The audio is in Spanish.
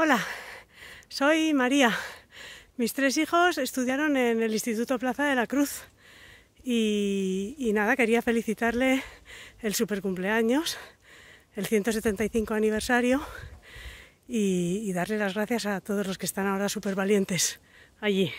Hola, soy María. Mis tres hijos estudiaron en el Instituto Plaza de la Cruz y, nada, quería felicitarle el super cumpleaños, el 175 aniversario y, y darle las gracias a todos los que están ahora súper valientes allí.